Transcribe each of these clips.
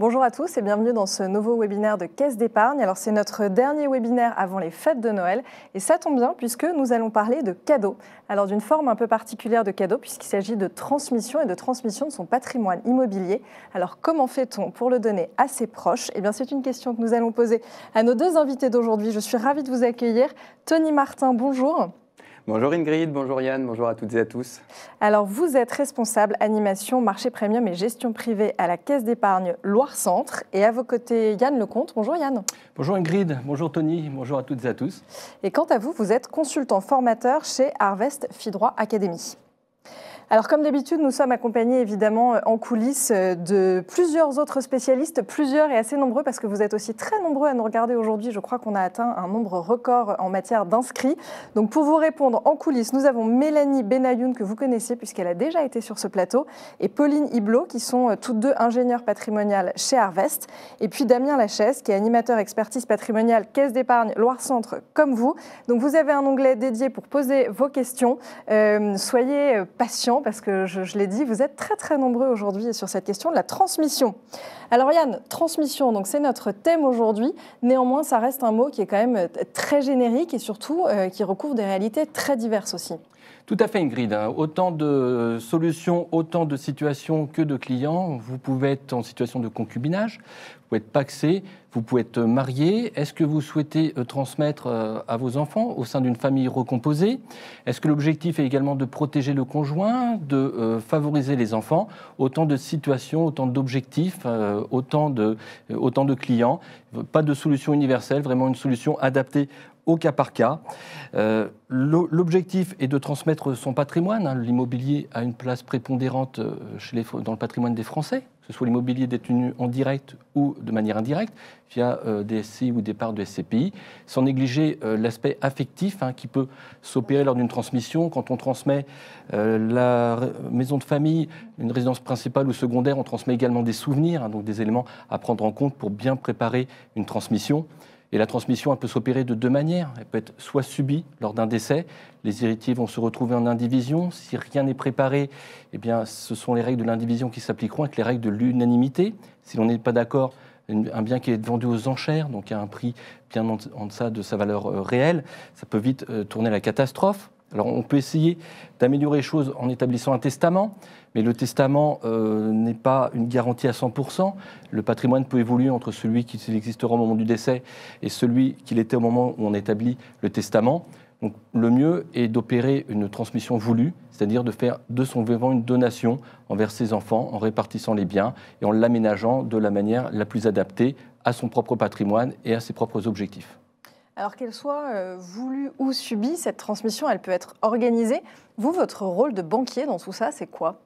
Bonjour à tous et bienvenue dans ce nouveau webinaire de Caisse d'épargne. Alors c'est notre dernier webinaire avant les fêtes de Noël et ça tombe bien puisque nous allons parler de cadeaux. Alors d'une forme un peu particulière de cadeaux puisqu'il s'agit de transmission et de transmission de son patrimoine immobilier. Alors comment fait-on pour le donner à ses proches Eh bien c'est une question que nous allons poser à nos deux invités d'aujourd'hui. Je suis ravie de vous accueillir. Tony Martin, bonjour. Bonjour Ingrid, bonjour Yann, bonjour à toutes et à tous. Alors vous êtes responsable animation, marché premium et gestion privée à la Caisse d'épargne Loire-Centre. Et à vos côtés, Yann Lecomte. Bonjour Yann. Bonjour Ingrid, bonjour Tony, bonjour à toutes et à tous. Et quant à vous, vous êtes consultant formateur chez Harvest Fidroit Academy. Alors comme d'habitude, nous sommes accompagnés évidemment euh, en coulisses euh, de plusieurs autres spécialistes, plusieurs et assez nombreux parce que vous êtes aussi très nombreux à nous regarder aujourd'hui. Je crois qu'on a atteint un nombre record en matière d'inscrits. Donc pour vous répondre en coulisses, nous avons Mélanie Benayoun que vous connaissez puisqu'elle a déjà été sur ce plateau et Pauline Iblot qui sont euh, toutes deux ingénieurs patrimoniales chez Harvest et puis Damien Lachaise qui est animateur expertise patrimoniale Caisse d'épargne Loire-Centre comme vous. Donc vous avez un onglet dédié pour poser vos questions. soyez patients parce que je, l'ai dit, vous êtes très très nombreux aujourd'hui sur cette question de la transmission. Alors Yann, transmission, donc c'est notre thème aujourd'hui. Néanmoins, ça reste un mot qui est quand même euh, très générique et surtout euh, qui recouvre des réalités très diverses aussi. Tout à fait, Ingrid. Hein. Autant de solutions, autant de situations que de clients. Vous pouvez être en situation de concubinage, vous pouvez être paxé, vous pouvez être marié. Est-ce que vous souhaitez euh, transmettre euh, à vos enfants au sein d'une famille recomposée Est-ce que l'objectif est également de protéger le conjoint, de euh, favoriser les enfants Autant de situations, autant d'objectifs, autant de, autant de clients. Pas de solution universelle, vraiment une solution adaptée au cas par cas. Euh, l'objectif est de transmettre son patrimoine. Hein. L'immobilier a une place prépondérante euh, dans le patrimoine des Français, que ce soit l'immobilier détenu en direct ou de manière indirecte, via euh, des SCI ou des parts de SCPI, sans négliger l'aspect affectif hein, qui peut s'opérer lors d'une transmission. Quand on transmet la maison de famille, une résidence principale ou secondaire, on transmet également des souvenirs, hein, donc des éléments à prendre en compte pour bien préparer une transmission. Et la transmission, elle peut s'opérer de deux manières. Elle peut être soit subie lors d'un décès, les héritiers vont se retrouver en indivision. Si rien n'est préparé, eh bien, ce sont les règles de l'indivision qui s'appliqueront avec les règles de l'unanimité. Si l'on n'est pas d'accord, un bien qui est vendu aux enchères, donc à un prix bien en deçà de sa valeur euh, réelle, ça peut vite euh, tourner à la catastrophe. Alors on peut essayer d'améliorer les choses en établissant un testament, mais le testament euh, n'est pas une garantie à 100%. Le patrimoine peut évoluer entre celui qui existera au moment du décès et celui qu'il était au moment où on établit le testament. Donc le mieux est d'opérer une transmission voulue, c'est-à-dire de faire de son vivant une donation envers ses enfants en répartissant les biens et en l'aménageant de la manière la plus adaptée à son propre patrimoine et à ses propres objectifs. Alors qu'elle soit euh, voulue ou subie, cette transmission, elle peut être organisée. Vous, votre rôle de banquier dans tout ça, c'est quoi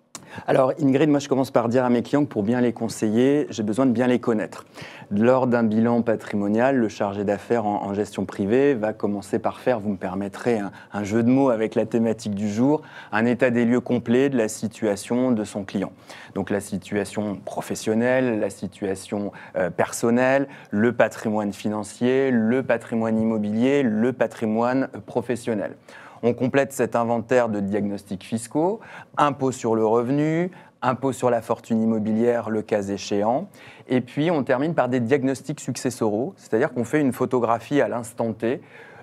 alors Ingrid, moi je commence par dire à mes clients que pour bien les conseiller, j'ai besoin de bien les connaître. Lors d'un bilan patrimonial, le chargé d'affaires en, gestion privée va commencer par faire, vous me permettrez, un, jeu de mots avec la thématique du jour, un état des lieux complet de la situation de son client. Donc la situation professionnelle, la situation euh, personnelle, le patrimoine financier, le patrimoine immobilier, le patrimoine euh, professionnel. On complète cet inventaire de diagnostics fiscaux, impôts sur le revenu, impôts sur la fortune immobilière le cas échéant. Et puis on termine par des diagnostics successoraux, c'est-à-dire qu'on fait une photographie à l'instant T.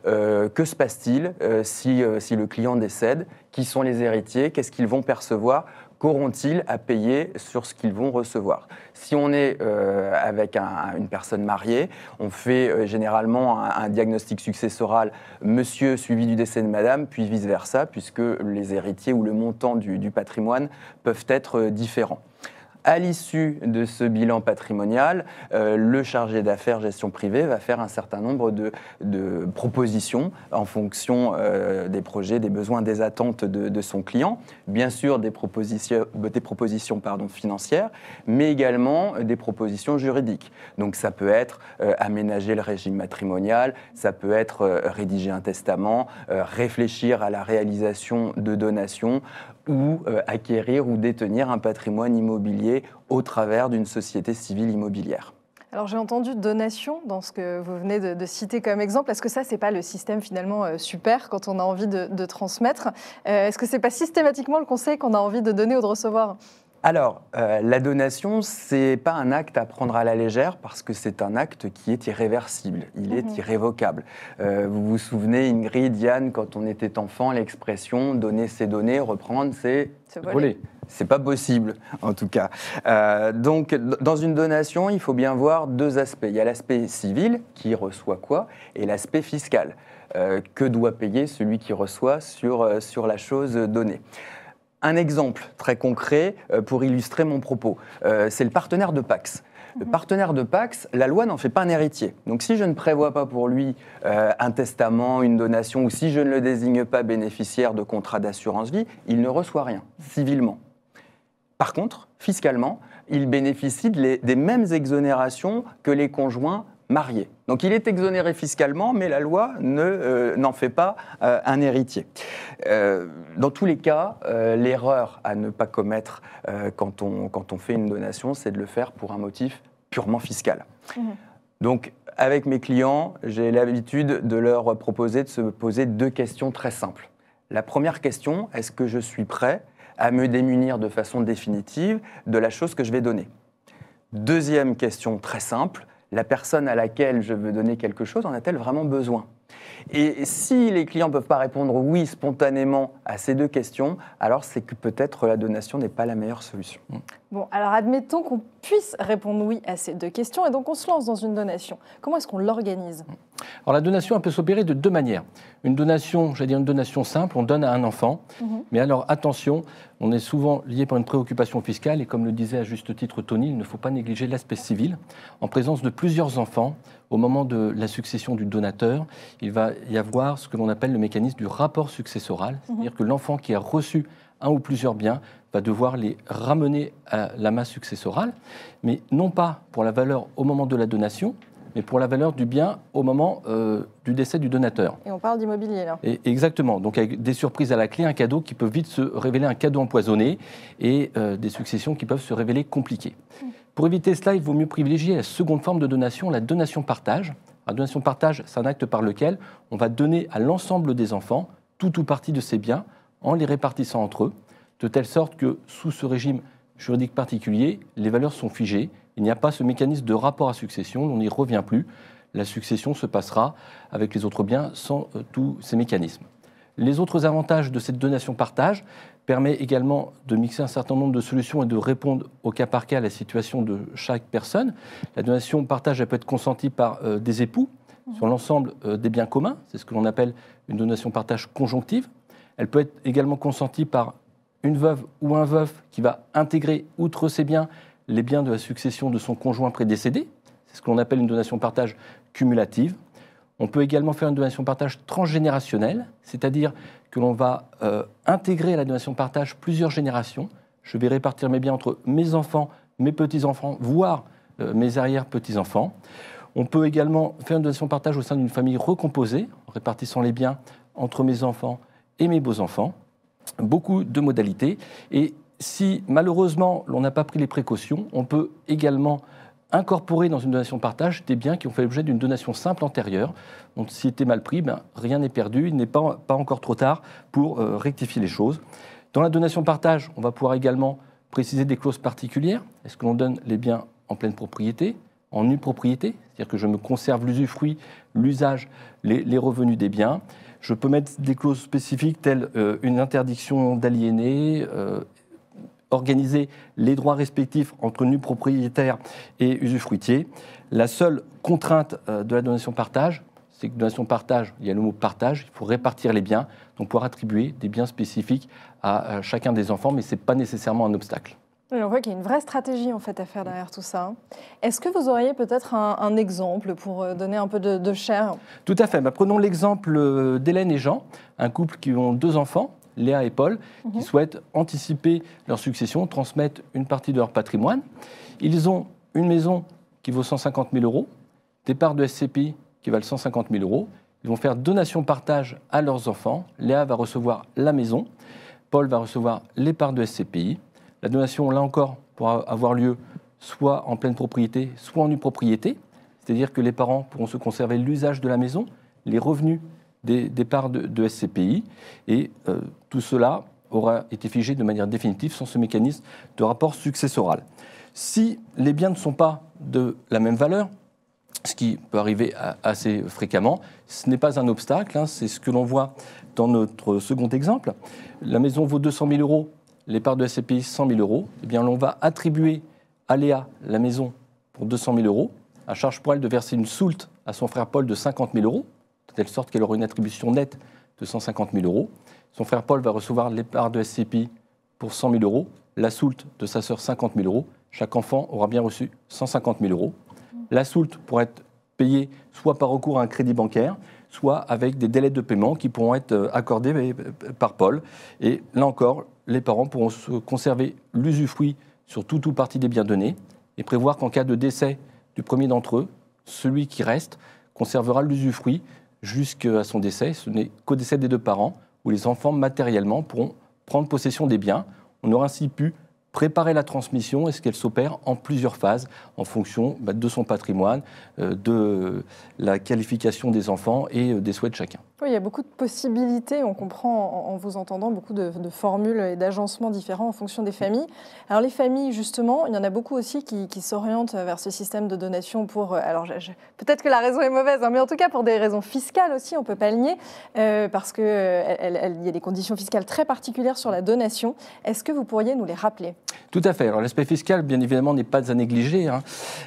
Euh, que se passe-t-il euh, euh, si le client décède Qui sont les héritiers Qu'est-ce qu'ils vont percevoir qu'auront-ils à payer sur ce qu'ils vont recevoir Si on est euh, avec une personne mariée, on fait euh, généralement un, diagnostic successoral monsieur suivi du décès de madame, puis vice-versa, puisque les héritiers ou le montant du patrimoine peuvent être euh, différents. À l'issue de ce bilan patrimonial, euh, le chargé d'affaires gestion privée va faire un certain nombre de, propositions en fonction euh, des projets, des besoins, des attentes de, son client. Bien sûr, des propositions, des propositions pardon, financières, mais également euh, des propositions juridiques. Donc ça peut être aménager le régime matrimonial, ça peut être rédiger un testament, réfléchir à la réalisation de donations ou acquérir ou détenir un patrimoine immobilier au travers d'une société civile immobilière. Alors j'ai entendu donation dans ce que vous venez de, citer comme exemple. Est-ce que ça, n'est pas le système finalement euh, super quand on a envie de, transmettre euh, Est-ce que c'est pas systématiquement le conseil qu'on a envie de donner ou de recevoir alors, euh, la donation, n'est pas un acte à prendre à la légère parce que c'est un acte qui est irréversible, il est mhm. irrévocable. Euh, vous vous souvenez, Ingrid, Yann, quand on était enfant, l'expression donner, c'est donner, reprendre, c'est voler. C'est pas possible, en tout cas. Euh, donc, dans une donation, il faut bien voir deux aspects. Il y a l'aspect civil, qui reçoit quoi, et l'aspect fiscal. que doit payer celui qui reçoit sur la chose donnée. Un exemple très concret euh, pour illustrer mon propos, euh, c'est le partenaire de Pax. Le mhm. partenaire de Pax, la loi n'en fait pas un héritier. Donc si je ne prévois pas pour lui euh, un testament, une donation, ou si je ne le désigne pas bénéficiaire de contrat d'assurance vie, il ne reçoit rien, civilement. Par contre, fiscalement, il bénéficie des mêmes exonérations que les conjoints marié. Donc il est exonéré fiscalement, mais la loi ne, euh, n'en fait pas euh, un héritier. Euh, dans tous les cas, l'erreur à ne pas commettre quand, on, fait une donation, c'est de le faire pour un motif purement fiscal. Mmh. Donc avec mes clients, j'ai l'habitude de leur proposer de se poser deux questions très simples. La première question, est-ce que je suis prêt à me démunir de façon définitive de la chose que je vais donner Deuxième question très simple, la personne à laquelle je veux donner quelque chose en a-t-elle vraiment besoin Et si les clients ne peuvent pas répondre oui spontanément à ces deux questions, alors c'est que peut-être la donation n'est pas la meilleure solution. Mmh. Bon, alors admettons qu'on puisse répondre oui à ces deux questions et donc on se lance dans une donation. Comment est-ce qu'on l'organise Alors la donation, elle peut s'opérer de deux manières. Une donation, j'allais dire une donation simple, on donne à un enfant, mhm. mais alors attention, on est souvent lié par une préoccupation fiscale et comme le disait à juste titre Tony, il ne faut pas négliger l'aspect civil. En présence de plusieurs enfants, au moment de la succession du donateur, il va y avoir ce que l'on appelle le mécanisme du rapport successoral, mhm. c'est-à-dire que l'enfant qui a reçu un ou plusieurs biens va devoir les ramener à la masse successorale, mais non pas pour la valeur au moment de la donation, mais pour la valeur du bien au moment euh, du décès du donateur. Et on parle d'immobilier là. Et, exactement, donc avec des surprises à la clé, un cadeau qui peut vite se révéler un cadeau empoisonné et euh, des successions qui peuvent se révéler compliquées. Mm. Pour éviter cela, il vaut mieux privilégier la seconde forme de donation, la donation partage. La donation partage, c'est un acte par lequel on va donner à l'ensemble des enfants tout ou partie de ses biens en les répartissant entre eux de telle sorte que sous ce régime juridique particulier, les valeurs sont figées, il n'y a pas ce mécanisme de rapport à succession, on n'y revient plus, la succession se passera avec les autres biens sans euh, tous ces mécanismes. Les autres avantages de cette donation partage permet également de mixer un certain nombre de solutions et de répondre au cas par cas à la situation de chaque personne. La donation partage peut être consentie par euh, des époux sur l'ensemble euh, des biens communs, c'est ce que l'on appelle une donation partage conjonctive. Elle peut être également consentie par une veuve ou un veuf qui va intégrer, outre ses biens, les biens de la succession de son conjoint prédécédé. C'est ce qu'on appelle une donation partage cumulative. On peut également faire une donation partage transgénérationnelle, c'est-à-dire que l'on va euh, intégrer à la donation partage plusieurs générations. Je vais répartir mes biens entre mes enfants, mes petits-enfants, voire euh, mes arrière-petits-enfants. On peut également faire une donation partage au sein d'une famille recomposée, en répartissant les biens entre mes enfants et mes beaux-enfants beaucoup de modalités. Et si malheureusement l'on n'a pas pris les précautions, on peut également incorporer dans une donation partage des biens qui ont fait l'objet d'une donation simple antérieure. Donc s'il était mal pris, ben, rien n'est perdu, il n'est pas, encore trop tard pour euh, rectifier les choses. Dans la donation partage, on va pouvoir également préciser des clauses particulières. Est-ce que l'on donne les biens en pleine propriété, en nue propriété, c'est-à-dire que je me conserve l'usufruit, l'usage, les revenus des biens je peux mettre des clauses spécifiques telles euh, une interdiction d'aliéner, euh, organiser les droits respectifs entre nu propriétaires et usufruitier. La seule contrainte euh, de la donation partage, c'est que donation partage, il y a le mot partage, il faut répartir les biens, donc pouvoir attribuer des biens spécifiques à, à chacun des enfants, mais ce n'est pas nécessairement un obstacle. Donc on voit qu'il y a une vraie stratégie en fait à faire derrière tout ça. Est-ce que vous auriez peut-être un, exemple pour euh, donner un peu de, chair Tout à fait. Bah, prenons l'exemple euh, d'Hélène et Jean, un couple qui ont deux enfants, Léa et Paul, qui mhm. souhaitent anticiper leur succession, transmettre une partie de leur patrimoine. Ils ont une maison qui vaut 150 000 euros, des parts de SCPI qui valent 150 000 euros. Ils vont faire donation partage à leurs enfants. Léa va recevoir la maison, Paul va recevoir les parts de SCPI. La donation, là encore, pourra avoir lieu soit en pleine propriété, soit en nue propriété, c'est-à-dire que les parents pourront se conserver l'usage de la maison, les revenus des, parts de, SCPI, et euh, tout cela aura été figé de manière définitive sans ce mécanisme de rapport successoral. Si les biens ne sont pas de la même valeur, ce qui peut arriver assez fréquemment. Ce n'est pas un obstacle, hein. c'est ce que l'on voit dans notre second exemple. La maison vaut 200 000 euros l'épargne de SCPI 100 000 euros, eh bien, l'on va attribuer à Léa la maison pour 200 000 euros, à charge pour elle de verser une soulte à son frère Paul de 50 000 euros, de telle sorte qu'elle aura une attribution nette de 150 000 euros. Son frère Paul va recevoir l'épargne de SCPI pour 100 000 euros, la soulte de sa sœur 50 000 euros. Chaque enfant aura bien reçu 150 000 euros. La soulte pourra être payée soit par recours à un crédit bancaire, soit avec des délais de paiement qui pourront être euh, accordés euh, par Paul. Et là encore, les parents pourront conserver l'usufruit sur tout ou partie des biens donnés et prévoir qu'en cas de décès du premier d'entre eux, celui qui reste conservera l'usufruit jusqu'à son décès. Ce n'est qu'au décès des deux parents où les enfants matériellement pourront prendre possession des biens. On aura ainsi pu préparer la transmission et ce qu'elle s'opère en plusieurs phases en fonction bah, de son patrimoine, euh, de la qualification des enfants et euh, des souhaits de chacun oui, il y a beaucoup de possibilités, on comprend en vous entendant beaucoup de, formules et d'agencements différents en fonction des familles. Alors les familles, justement, il y en a beaucoup aussi qui, s'orientent vers ce système de donation pour, euh, alors peut-être que la raison est mauvaise, hein, mais en tout cas pour des raisons fiscales aussi, on ne peut pas le nier, euh, parce qu'il euh, y a des conditions fiscales très particulières sur la donation. Est-ce que vous pourriez nous les rappeler Tout à fait. Alors l'aspect fiscal, bien évidemment, n'est pas à négliger. Hein.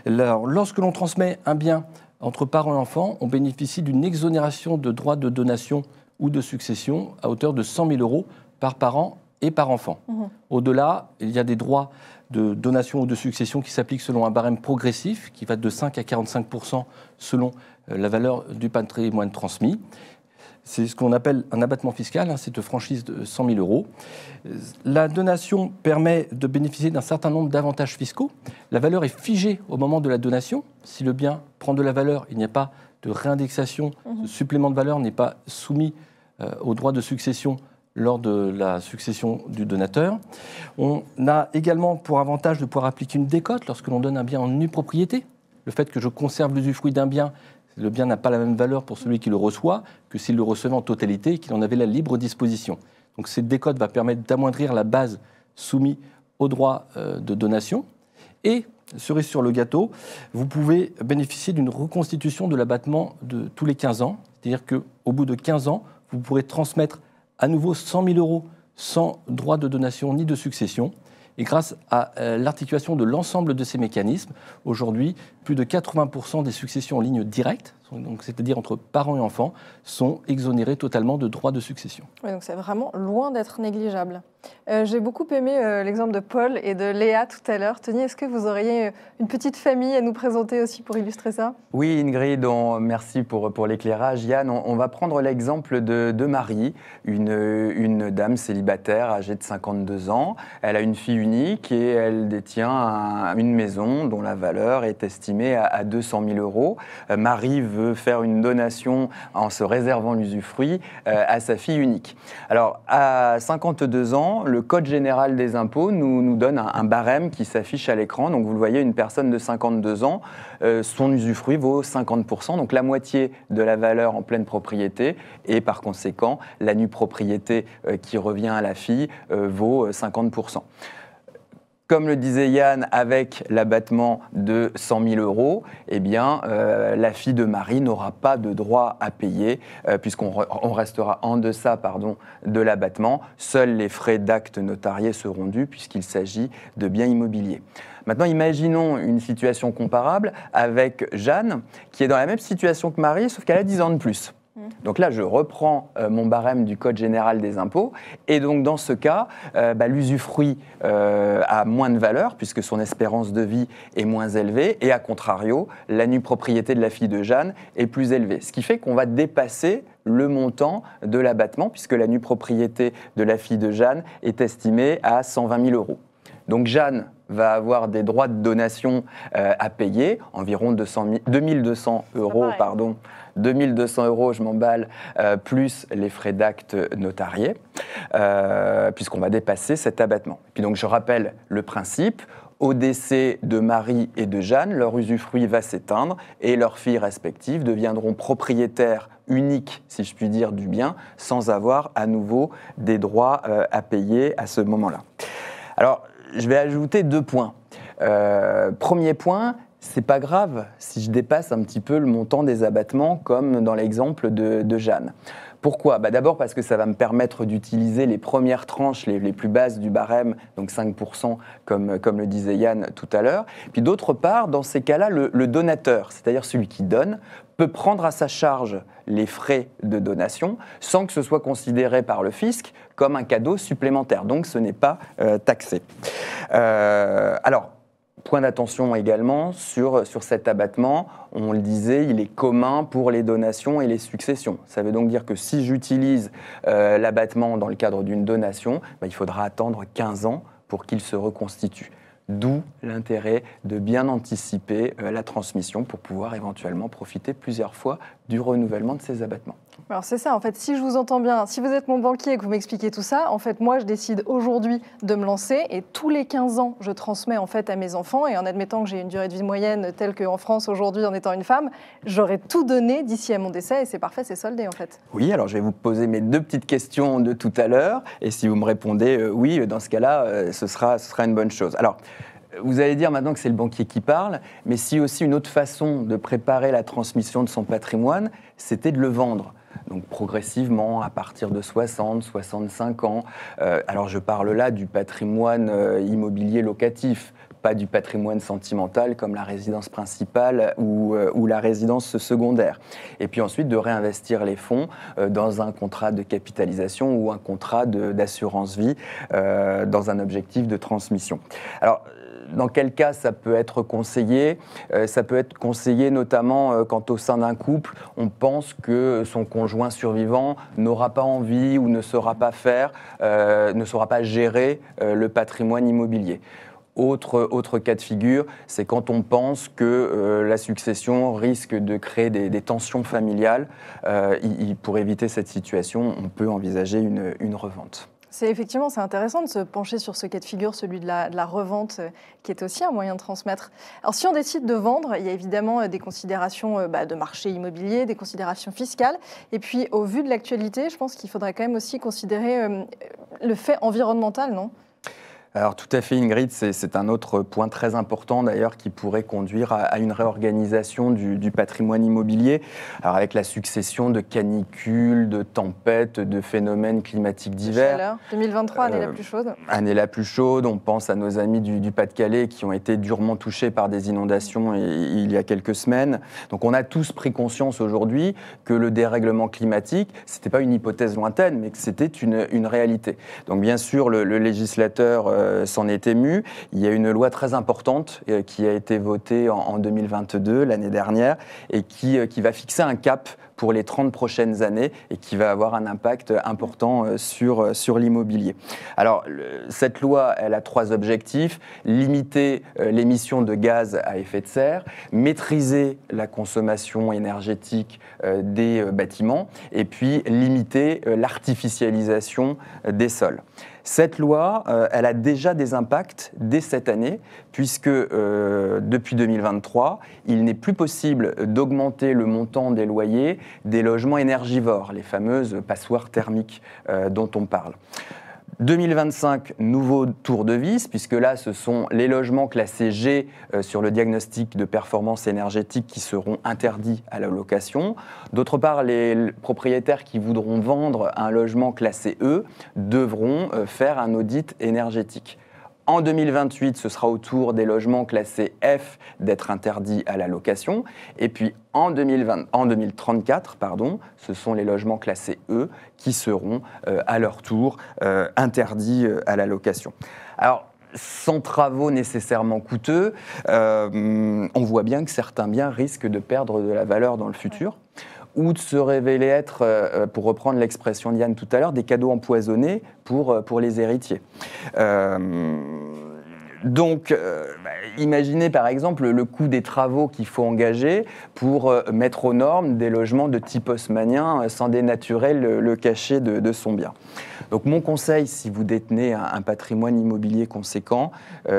lorsque l'on transmet un bien entre parents et enfants, on bénéficie d'une exonération de droits de donation ou de succession à hauteur de 100 000 euros par parent et par enfant. Mmh. Au-delà, il y a des droits de donation ou de succession qui s'appliquent selon un barème progressif qui va de 5 à 45 selon euh, la valeur du patrimoine transmis. C'est ce qu'on appelle un abattement fiscal, hein, c'est cette franchise de 100 000 euros. La donation permet de bénéficier d'un certain nombre d'avantages fiscaux. La valeur est figée au moment de la donation. Si le bien prend de la valeur, il n'y a pas de réindexation. le mhm. supplément de valeur n'est pas soumis euh, au droit de succession lors de la succession du donateur. On a également pour avantage de pouvoir appliquer une décote lorsque l'on donne un bien en nue propriété. Le fait que je conserve l'usufruit d'un bien, le bien n'a pas la même valeur pour celui qui le reçoit que s'il le recevait en totalité et qu'il en avait la libre disposition. Donc cette décote va permettre d'amoindrir la base soumise au droit euh, de donation. Et, cerise sur le gâteau, vous pouvez bénéficier d'une reconstitution de l'abattement de tous les 15 ans. C'est-à-dire qu'au bout de 15 ans, vous pourrez transmettre à nouveau 100 000 euros sans droit de donation ni de succession. Et grâce à euh, l'articulation de l'ensemble de ces mécanismes, aujourd'hui, plus de 80% des successions en ligne directe, c'est-à-dire entre parents et enfants, sont exonérées totalement de droits de succession. donc c'est vraiment loin d'être négligeable. Euh, j'ai beaucoup aimé euh, l'exemple de Paul et de Léa tout à l'heure. Tony, est-ce que vous auriez euh, une petite famille à nous présenter aussi pour illustrer ça Oui, Ingrid, merci pour, pour l'éclairage. Yann, on, va prendre l'exemple de, de, Marie, une, une dame célibataire âgée de 52 ans. Elle a une fille unique et elle détient une maison dont la valeur est estimée à, 200 000 euros. Euh, Marie veut faire une donation en se réservant l'usufruit euh, à sa fille unique. Alors, à 52 ans, le Code général des impôts nous, donne un, barème qui s'affiche à l'écran. Donc, vous le voyez, une personne de 52 ans, euh, son usufruit vaut 50%, donc la moitié de la valeur en pleine propriété, et par conséquent, la nue propriété qui revient à la fille vaut 50% comme le disait Yann, avec l'abattement de 100 000 euros, eh bien, euh, la fille de Marie n'aura pas de droit à payer, euh, puisqu'on restera en deçà pardon, de l'abattement. Seuls les frais d'acte notarié seront dus, puisqu'il s'agit de biens immobiliers. Maintenant, imaginons une situation comparable avec Jeanne, qui est dans la même situation que Marie, sauf qu'elle a 10 ans de plus. Donc là, je reprends euh, mon barème du Code général des impôts. Et donc, dans ce cas, euh, bah, l'usufruit euh, a moins de valeur puisque son espérance de vie est moins élevée. Et à contrario, la nue propriété de la fille de Jeanne est plus élevée. Ce qui fait qu'on va dépasser le montant de l'abattement puisque la nue propriété de la fille de Jeanne est estimée à 120 000 euros. Donc Jeanne va avoir des droits de donation euh, à payer, environ 200 2200 euros, pardon, 2200 euros, je m'emballe, euh, plus les frais d'acte notariés, euh, puisqu'on va dépasser cet abattement. Puis donc je rappelle le principe, au décès de Marie et de Jeanne, leur usufruit va s'éteindre et leurs filles respectives deviendront propriétaires uniques, si je puis dire, du bien, sans avoir à nouveau des droits à payer à ce moment-là. Alors, je vais ajouter deux points. Euh, premier point, c'est pas grave si je dépasse un petit peu le montant des abattements, comme dans l'exemple de, Jeanne. Pourquoi bah, D'abord parce que ça va me permettre d'utiliser les premières tranches, les, plus basses du barème, donc 5%, comme, comme le disait Yann tout à l'heure. Puis d'autre part, dans ces cas-là, le, donateur, c'est-à-dire celui qui donne, peut prendre à sa charge les frais de donation sans que ce soit considéré par le fisc comme un cadeau supplémentaire. Donc ce n'est pas euh, taxé. Euh, alors, Point d'attention également sur, sur cet abattement, on le disait, il est commun pour les donations et les successions. Ça veut donc dire que si j'utilise euh, l'abattement dans le cadre d'une donation, bah, il faudra attendre 15 ans pour qu'il se reconstitue. D'où l'intérêt de bien anticiper euh, la transmission pour pouvoir éventuellement profiter plusieurs fois du renouvellement de ces abattements. Alors c'est ça, en fait, si je vous entends bien, si vous êtes mon banquier et que vous m'expliquez tout ça, en fait, moi, je décide aujourd'hui de me lancer et tous les 15 ans, je transmets en fait à mes enfants et en admettant que j'ai une durée de vie moyenne telle qu'en France aujourd'hui en étant une femme, j'aurais tout donné d'ici à mon décès et c'est parfait, c'est soldé en fait. Oui, alors je vais vous poser mes deux petites questions de tout à l'heure et si vous me répondez euh, oui, euh, dans ce cas-là, euh, ce, sera, ce sera une bonne chose. Alors, vous allez dire maintenant que c'est le banquier qui parle, mais si aussi une autre façon de préparer la transmission de son patrimoine, c'était de le vendre donc progressivement à partir de 60, 65 ans. Euh, alors je parle là du patrimoine euh, immobilier locatif, pas du patrimoine sentimental comme la résidence principale ou, euh, la résidence secondaire. Et puis ensuite de réinvestir les fonds dans un contrat de capitalisation ou un contrat d'assurance vie dans un objectif de transmission. Alors dans quel cas ça peut être conseillé euh, Ça peut être conseillé notamment euh, quand au sein d'un couple, on pense que son conjoint survivant n'aura pas envie ou ne saura pas faire, euh, ne saura pas gérer le patrimoine immobilier. Autre, cas de figure, c'est quand on pense que la succession risque de créer des, tensions familiales. pour éviter cette situation, on peut envisager une revente. C'est effectivement c'est intéressant de se pencher sur ce cas de figure, celui de la, revente, euh, qui est aussi un moyen de transmettre. Alors si on décide de vendre, il y a évidemment euh, des considérations euh, bah, de marché immobilier, des considérations fiscales, et puis au vu de l'actualité, je pense qu'il faudrait quand même aussi considérer le fait environnemental, non alors tout à fait Ingrid, c'est un autre point très important d'ailleurs qui pourrait conduire à, une réorganisation du, patrimoine immobilier. Alors avec la succession de canicules, de tempêtes, de phénomènes climatiques divers. 2023, année la euh, plus chaude. Année la plus chaude, on pense à nos amis du, Pas-de-Calais qui ont été durement touchés par des inondations il y a quelques semaines. Donc on a tous pris conscience aujourd'hui que le dérèglement climatique, ce n'était pas une hypothèse lointaine, mais que c'était une, réalité. Donc bien sûr, le législateur euh, euh, s'en est ému. Il y a une loi très importante euh, qui a été votée en, 2022, l'année dernière, et euh, qui, va fixer un cap pour les 30 prochaines années et qui va avoir un impact important sur, sur l'immobilier. Alors, cette loi, elle a trois objectifs. Limiter l'émission de gaz à effet de serre, maîtriser la consommation énergétique des bâtiments et puis limiter l'artificialisation des sols. Cette loi, euh, elle a déjà des impacts dès cette année, puisque euh, depuis 2023, il n'est plus possible d'augmenter le montant des loyers des logements énergivores, les fameuses passoires thermiques euh, dont on parle. 2025, nouveau tour de vis, puisque là, ce sont les logements classés G euh, sur le diagnostic de performance énergétique qui seront interdits à la location. D'autre part, les propriétaires qui voudront vendre un logement classé E devront euh, faire un audit énergétique. En 2028, ce sera au tour des logements classés F d'être interdits à la location. Et puis en, 2034, pardon, ce sont les logements classés E qui seront euh, à leur tour euh, interdits euh, à la location. Alors, sans travaux nécessairement coûteux, on voit bien que certains biens risquent de perdre de la valeur dans le futur ou de se révéler être, euh, euh, pour reprendre l'expression d'Yann tout à l'heure, des cadeaux empoisonnés pour, euh, pour les héritiers donc, euh, bah, imaginez par exemple le coût des travaux qu'il faut engager pour euh, mettre aux normes des logements de type osmanien, euh, sans dénaturer le, cachet de, son bien. Donc, mon conseil, si vous détenez un patrimoine immobilier conséquent,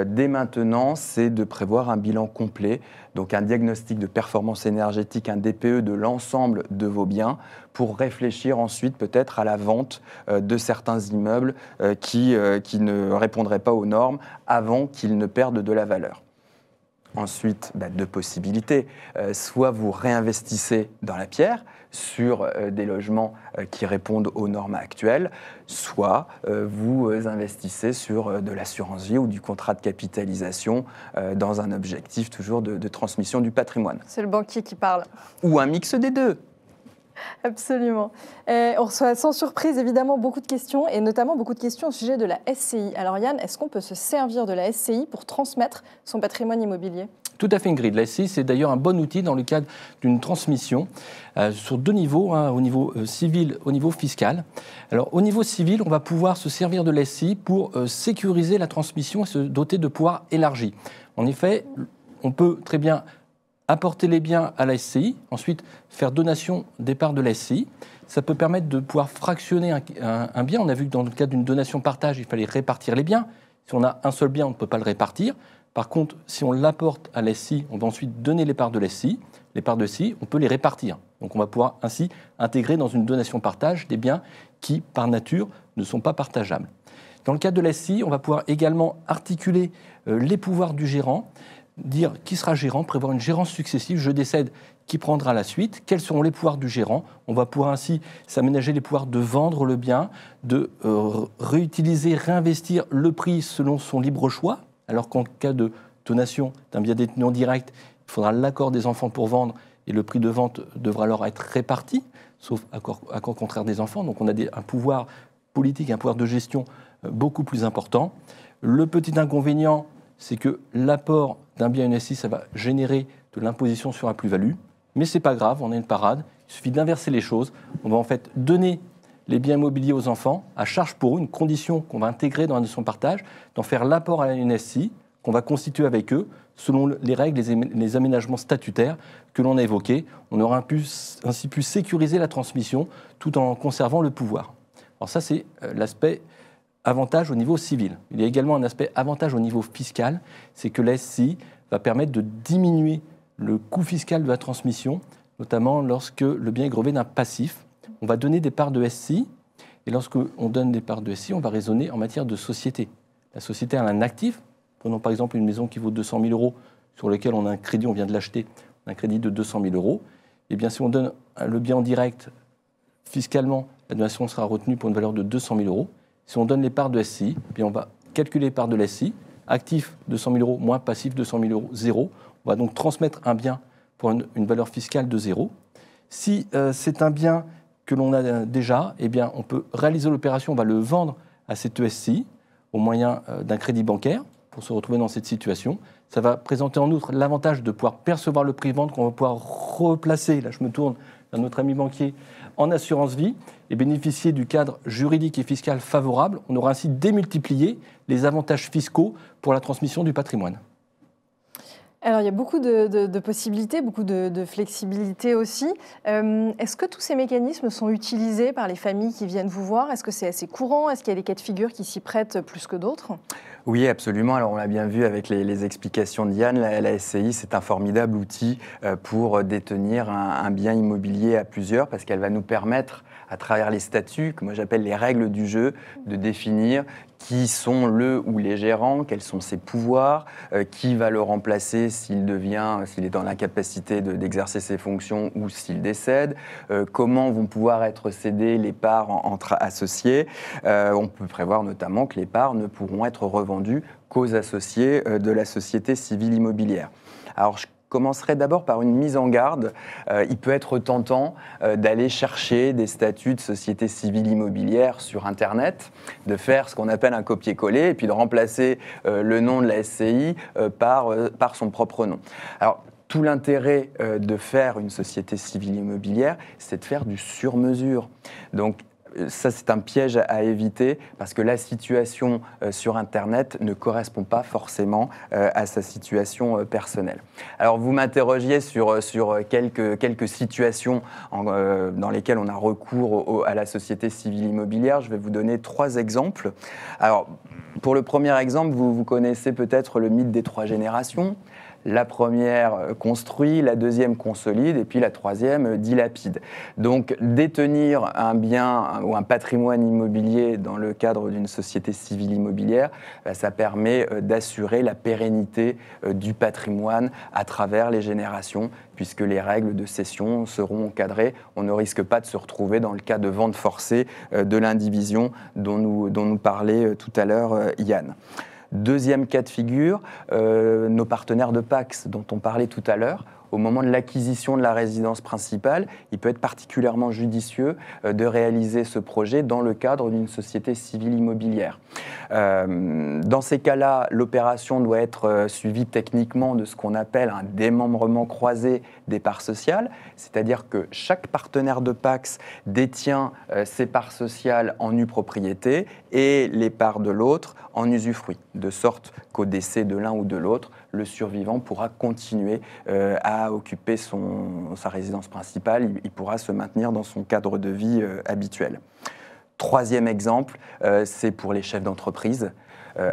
dès maintenant, c'est de prévoir un bilan complet, donc un diagnostic de performance énergétique, un DPE de l'ensemble de vos biens pour réfléchir ensuite peut-être à la vente euh, de certains immeubles euh, euh, qui, ne répondraient pas aux normes avant qu'ils ne perdent de la valeur. Ensuite, bah, deux possibilités. soit vous réinvestissez dans la pierre sur des logements qui répondent aux normes actuelles, soit vous investissez sur de l'assurance vie ou du contrat de capitalisation dans un objectif toujours de transmission du patrimoine. C'est le banquier qui parle. Ou un mix des deux. Absolument. Euh, on reçoit sans surprise évidemment beaucoup de questions et notamment beaucoup de questions au sujet de la SCI. Alors Yann, est-ce qu'on peut se servir de la SCI pour transmettre son patrimoine immobilier tout à fait Ingrid. La SCI, c'est d'ailleurs un bon outil dans le cadre d'une transmission euh, sur deux niveaux, hein, au niveau euh, civil, au niveau fiscal. Alors, au niveau civil, on va pouvoir se servir de la SCI pour sécuriser la transmission et se doter de pouvoirs élargis. En effet, on peut très bien apporter les biens à la SCI, ensuite faire donation des parts de la SCI. Ça peut permettre de pouvoir fractionner un, bien. On a vu que dans le cas d'une donation partage, il fallait répartir les biens. Si on a un seul bien, on ne peut pas le répartir. Par contre, si on l'apporte à la SCI, on va ensuite donner les parts de la SCI. Les parts de SCI, on peut les répartir. Donc on va pouvoir ainsi intégrer dans une donation partage des biens qui, par nature, ne sont pas partageables. Dans le cas de la SCI, on va pouvoir également articuler euh, les pouvoirs du gérant dire qui sera gérant, prévoir une gérance successive, je décède qui prendra la suite, quels seront les pouvoirs du gérant. On va pouvoir ainsi s'aménager les pouvoirs de vendre le bien, de euh, réutiliser, réinvestir le prix selon son libre choix, alors qu'en cas de donation d'un bien détenu en direct, il faudra l'accord des enfants pour vendre et le prix de vente devra alors être réparti, sauf accord, contraire des enfants. Donc on a un pouvoir politique, un pouvoir de gestion euh, beaucoup plus important. Le petit inconvénient, c'est que l'apport d'un bien NSI, ça va générer de l'imposition sur la plus-value. Mais ce n'est pas grave, on a une parade. Il suffit d'inverser les choses. On va en fait donner les biens immobiliers aux enfants à charge pour eux, une condition qu'on va intégrer dans la notion de partage, d'en faire l'apport à la qu'on va constituer avec eux selon les règles, les aménagements statutaires que l'on a évoqués. On aura ainsi pu sécuriser la transmission tout en conservant le pouvoir. Alors ça, c'est euh, l'aspect avantage au niveau civil. Il y a également un aspect avantage au niveau fiscal, c'est que la SCI va permettre de diminuer le coût fiscal de la transmission, notamment lorsque le bien est grevé d'un passif. On va donner des parts de SCI, et lorsqu'on donne des parts de SCI, on va raisonner en matière de société. La société a un actif, prenons par exemple une maison qui vaut 200 000 euros, sur laquelle on a un crédit, on vient de l'acheter, un crédit de 200 000 euros. Et eh bien si on donne le bien en direct, fiscalement, la donation sera retenue pour une valeur de 200 000 euros. Si on donne les parts de SCI, on va calculer les parts de l'SI actif 200 000 euros moins passif 200 000 euros, zéro. On va donc transmettre un bien pour une, valeur fiscale de zéro. Si euh, c'est un bien que l'on a euh, déjà, eh bien, on peut réaliser l'opération, on va le vendre à cette e SCI au moyen euh, d'un crédit bancaire pour se retrouver dans cette situation. Ça va présenter en outre l'avantage de pouvoir percevoir le prix de vente qu'on va pouvoir replacer. Là, je me tourne vers notre ami banquier en assurance vie et bénéficier du cadre juridique et fiscal favorable. On aura ainsi démultiplié les avantages fiscaux pour la transmission du patrimoine. Alors, il y a beaucoup de, possibilités, beaucoup de, flexibilité aussi. Euh, est-ce que tous ces mécanismes sont utilisés par les familles qui viennent vous voir Est-ce que c'est assez courant Est-ce qu'il y a des cas de figure qui s'y prêtent plus que d'autres oui, absolument. Alors, on l'a bien vu avec les, explications de Yann, la, SCI, c'est un formidable outil euh, pour détenir un bien immobilier à plusieurs parce qu'elle va nous permettre à travers les statuts, que moi j'appelle les règles du jeu, de définir qui sont le ou les gérants, quels sont ses pouvoirs, euh, qui va le remplacer s'il devient, s'il est dans l'incapacité d'exercer ses fonctions ou s'il décède, euh, comment vont pouvoir être cédées les parts entre associés. Euh, on peut prévoir notamment que les parts ne pourront être revendues qu'aux associés de la société civile immobilière. Alors commencerait d'abord par une mise en garde. Euh, il peut être tentant euh, d'aller chercher des statuts de société civile immobilière sur Internet, de faire ce qu'on appelle un copier-coller, et puis de remplacer euh, le nom de la SCI par, par son propre nom. Alors, tout l'intérêt de faire une société civile immobilière, c'est de faire du sur-mesure. Donc ça, c'est un piège à éviter parce que la situation euh, sur Internet ne correspond pas forcément euh, à sa situation euh, personnelle. Alors, vous m'interrogiez sur, quelques, situations dans lesquelles on a recours à la société civile immobilière. Je vais vous donner trois exemples. Alors, pour le premier exemple, vous, vous connaissez peut-être le mythe des trois générations. La première euh, construit, la deuxième consolide et puis la troisième euh, dilapide. Donc détenir un bien ou un patrimoine immobilier dans le cadre d'une société civile immobilière, bah, ça permet euh, d'assurer la pérennité du patrimoine à travers les générations puisque les règles de cession seront encadrées. On ne risque pas de se retrouver dans le cas de vente forcée de l'indivision dont nous, dont nous parlait tout à l'heure Yann. Deuxième cas de figure, euh, nos partenaires de Pax dont on parlait tout à l'heure, au moment de l'acquisition de la résidence principale, il peut être particulièrement judicieux euh, de réaliser ce projet dans le cadre d'une société civile immobilière. Euh, dans ces cas-là, l'opération doit être euh, suivie techniquement de ce qu'on appelle un démembrement croisé des parts sociales, c'est-à-dire que chaque partenaire de Pax détient ses parts sociales en nue propriété et les parts de l'autre en usufruit, de sorte qu'au décès de l'un ou de l'autre, le survivant pourra continuer euh, à occuper son, sa résidence principale, il, pourra se maintenir dans son cadre de vie euh, habituel. Troisième exemple, euh, c'est pour les chefs d'entreprise.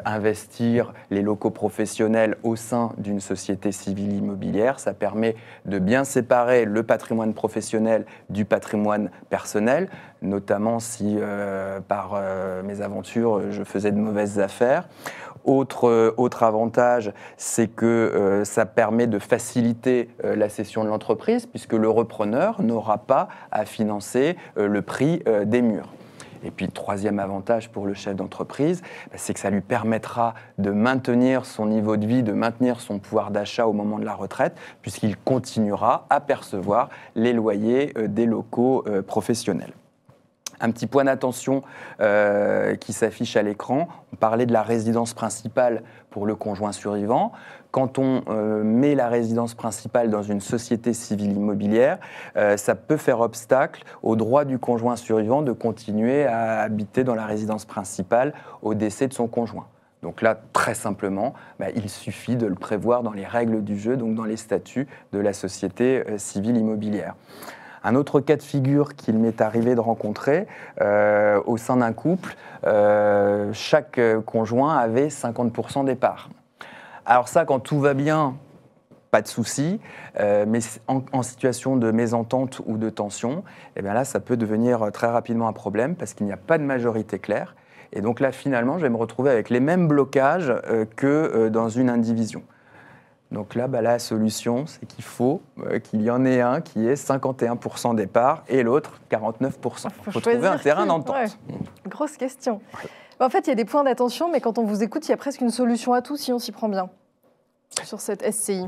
investir les locaux professionnels au sein d'une société civile immobilière. Ça permet de bien séparer le patrimoine professionnel du patrimoine personnel, notamment si par mes aventures je faisais de mauvaises affaires. Euh, autre, avantage, c'est que euh, ça permet de faciliter euh, la cession de l'entreprise, puisque le repreneur n'aura pas à financer le prix des murs. Et puis, troisième avantage pour le chef d'entreprise, bah, c'est que ça lui permettra de maintenir son niveau de vie, de maintenir son pouvoir d'achat au moment de la retraite, puisqu'il continuera à percevoir les loyers des locaux professionnels un petit point d'attention euh, qui s'affiche à l'écran. On parlait de la résidence principale pour le conjoint survivant. Quand on euh, met la résidence principale dans une société civile immobilière, euh, ça peut faire obstacle au droit du conjoint survivant de continuer à habiter dans la résidence principale au décès de son conjoint. Donc là, très simplement, bah, il suffit de le prévoir dans les règles du jeu, donc dans les statuts de la société civile immobilière. Un autre cas de figure qu'il m'est arrivé de rencontrer euh, au sein d'un couple, euh, chaque euh, conjoint avait 50% des parts. Alors ça, quand tout va bien, pas de souci, mais en, situation de mésentente ou de tension, eh bien là, ça peut devenir très rapidement un problème parce qu'il n'y a pas de majorité claire. Et donc là, finalement, je vais me retrouver avec les mêmes blocages que dans une indivision. Donc là, bah, la solution, c'est qu'il faut euh, qu'il y en ait un qui ait 51% des parts et l'autre 49%. Il ah, faut, trouver un terrain d'entente. Mmh. Grosse question. En fait, il y a des points d'attention, mais quand on vous écoute, il y a presque une solution à tout si on s'y prend bien sur cette SCI.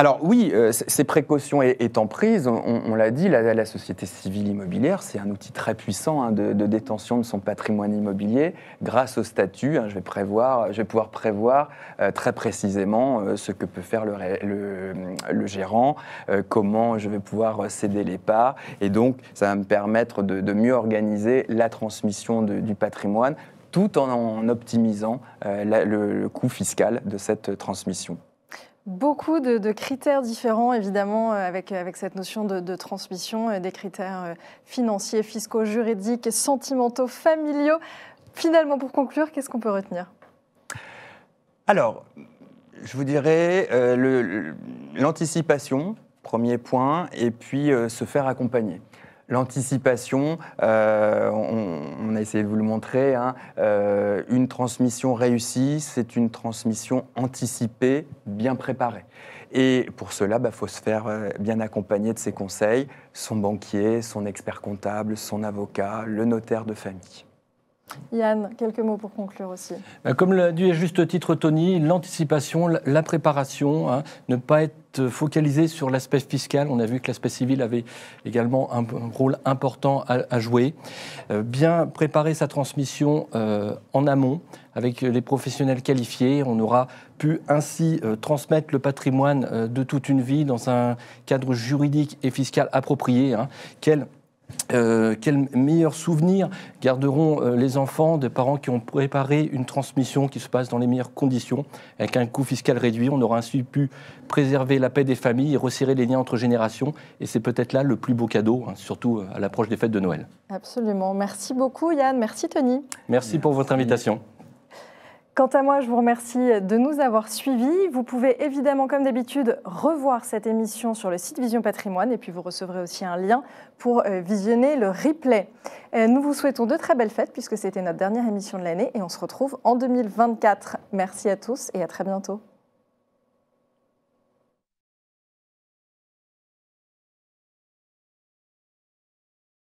Alors oui, euh, ces précautions étant prises, on, l'a dit, la, société civile immobilière, c'est un outil très puissant hein, de, détention de son patrimoine immobilier. Grâce au statut, hein, je, vais pouvoir prévoir euh, très précisément euh, ce que peut faire le, gérant, comment je vais pouvoir céder les parts. Et donc, ça va me permettre de, mieux organiser la transmission du patrimoine tout en, optimisant le coût fiscal de cette transmission. Beaucoup de, critères différents, évidemment, euh, euh, avec, cette notion de, transmission, des critères euh, financiers, fiscaux, juridiques, sentimentaux, familiaux. Finalement, pour conclure, qu'est-ce qu'on peut retenir Alors, je vous dirais l'anticipation, premier point, et puis se faire accompagner l'anticipation, euh, on, a essayé de vous le montrer, hein. euh, une transmission réussie, c'est une transmission anticipée, bien préparée. Et pour cela, il bah, faut se faire euh, bien accompagner de ses conseils, son banquier, son expert comptable, son avocat, le notaire de famille. Yann, quelques mots pour conclure aussi. Euh, comme l'a dit à juste titre Tony, l'anticipation, la préparation, hein, ne pas être focalisé sur l'aspect fiscal. On a vu que l'aspect civil avait également un rôle important à, jouer. Euh, bien préparer sa transmission euh, en amont avec les professionnels qualifiés. On aura pu ainsi transmettre le patrimoine de toute une vie dans un cadre juridique et fiscal approprié. Hein. Euh, quels meilleurs souvenirs garderont euh, les enfants de parents qui ont préparé une transmission qui se passe dans les meilleures conditions, avec un coût fiscal réduit On aura ainsi pu préserver la paix des familles et resserrer les liens entre générations. Et c'est peut-être là le plus beau cadeau, hein, surtout euh, à l'approche des fêtes de Noël. Absolument. Merci beaucoup Yann, merci Tony. merci. pour votre invitation. Quant à moi, je vous remercie de nous avoir suivis. Vous pouvez évidemment, comme d'habitude, revoir cette émission sur le site Vision Patrimoine et puis vous recevrez aussi un lien pour euh, visionner le replay. Euh, nous vous souhaitons de très belles fêtes puisque c'était notre dernière émission de l'année et on se retrouve en 2024. Merci à tous et à très bientôt.